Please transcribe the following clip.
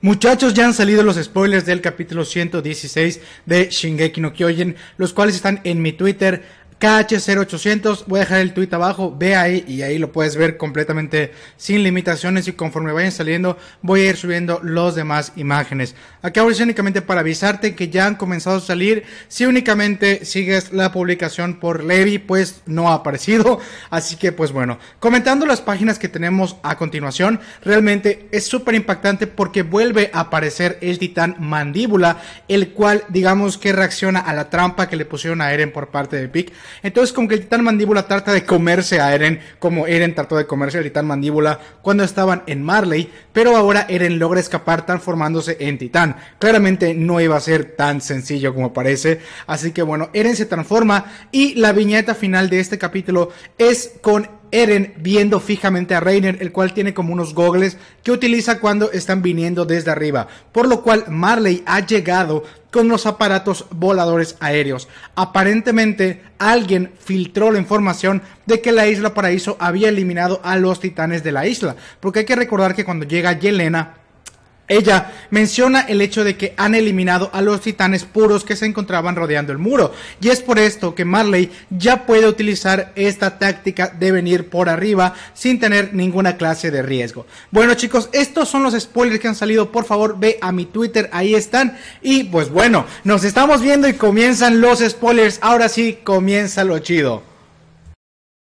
Muchachos, ya han salido los spoilers del capítulo 116 de Shingeki no Kyojin, los cuales están en mi Twitter, KH0800, voy a dejar el tweet abajo, ve ahí y ahí lo puedes ver completamente sin limitaciones y conforme vayan saliendo voy a ir subiendo los demás imágenes. acá ahora únicamente para avisarte que ya han comenzado a salir, si únicamente sigues la publicación por Levi pues no ha aparecido, así que pues bueno, comentando las páginas que tenemos a continuación, realmente es súper impactante porque vuelve a aparecer el titán mandíbula, el cual digamos que reacciona a la trampa que le pusieron a Eren por parte de Pic entonces, como que el titán mandíbula trata de comerse a Eren, como Eren trató de comerse al titán mandíbula cuando estaban en Marley, pero ahora Eren logra escapar transformándose en titán. Claramente no iba a ser tan sencillo como parece, así que bueno, Eren se transforma y la viñeta final de este capítulo es con Eren viendo fijamente a Reiner, el cual tiene como unos gogles que utiliza cuando están viniendo desde arriba, por lo cual Marley ha llegado con los aparatos voladores aéreos. Aparentemente alguien filtró la información de que la isla Paraíso había eliminado a los titanes de la isla, porque hay que recordar que cuando llega Yelena ella menciona el hecho de que han eliminado a los titanes puros que se encontraban rodeando el muro, y es por esto que Marley ya puede utilizar esta táctica de venir por arriba sin tener ninguna clase de riesgo. Bueno chicos, estos son los spoilers que han salido, por favor ve a mi Twitter, ahí están, y pues bueno, nos estamos viendo y comienzan los spoilers, ahora sí comienza lo chido.